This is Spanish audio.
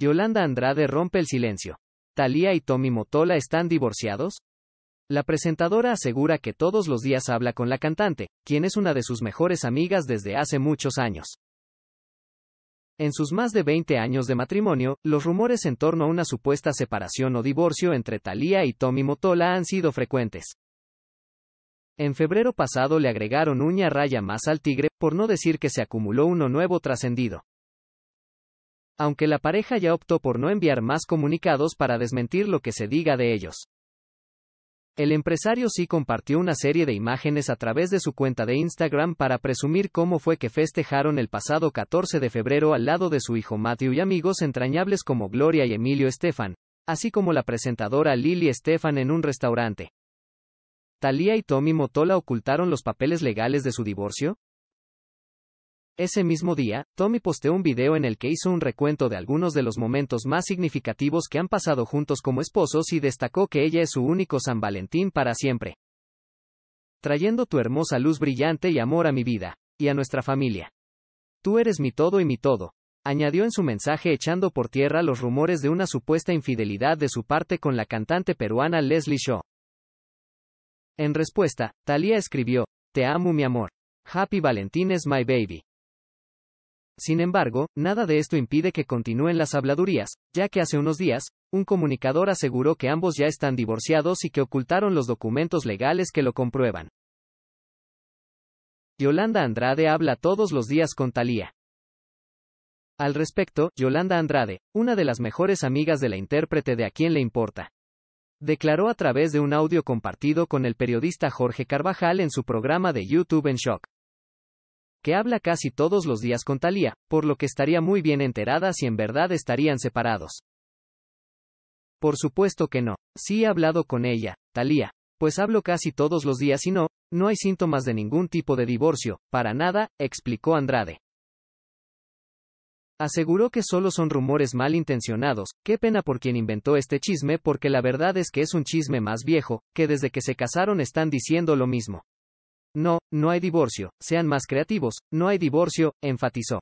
Yolanda Andrade rompe el silencio. ¿Talía y Tommy Motola están divorciados? La presentadora asegura que todos los días habla con la cantante, quien es una de sus mejores amigas desde hace muchos años. En sus más de 20 años de matrimonio, los rumores en torno a una supuesta separación o divorcio entre Talía y Tommy Motola han sido frecuentes. En febrero pasado le agregaron uña raya más al tigre, por no decir que se acumuló uno nuevo trascendido aunque la pareja ya optó por no enviar más comunicados para desmentir lo que se diga de ellos. El empresario sí compartió una serie de imágenes a través de su cuenta de Instagram para presumir cómo fue que festejaron el pasado 14 de febrero al lado de su hijo Matthew y amigos entrañables como Gloria y Emilio Estefan, así como la presentadora Lily Estefan en un restaurante. ¿Talía y Tommy Motola ocultaron los papeles legales de su divorcio? Ese mismo día, Tommy posteó un video en el que hizo un recuento de algunos de los momentos más significativos que han pasado juntos como esposos y destacó que ella es su único San Valentín para siempre. Trayendo tu hermosa luz brillante y amor a mi vida, y a nuestra familia. Tú eres mi todo y mi todo, añadió en su mensaje echando por tierra los rumores de una supuesta infidelidad de su parte con la cantante peruana Leslie Shaw. En respuesta, Thalía escribió, Te amo mi amor. Happy es my baby. Sin embargo, nada de esto impide que continúen las habladurías, ya que hace unos días, un comunicador aseguró que ambos ya están divorciados y que ocultaron los documentos legales que lo comprueban. Yolanda Andrade habla todos los días con Talía. Al respecto, Yolanda Andrade, una de las mejores amigas de la intérprete de A quién le importa, declaró a través de un audio compartido con el periodista Jorge Carvajal en su programa de YouTube en Shock que habla casi todos los días con Talía, por lo que estaría muy bien enterada si en verdad estarían separados. Por supuesto que no. Sí he hablado con ella, Talía. Pues hablo casi todos los días y no, no hay síntomas de ningún tipo de divorcio, para nada, explicó Andrade. Aseguró que solo son rumores malintencionados, qué pena por quien inventó este chisme porque la verdad es que es un chisme más viejo, que desde que se casaron están diciendo lo mismo. No, no hay divorcio, sean más creativos, no hay divorcio, enfatizó.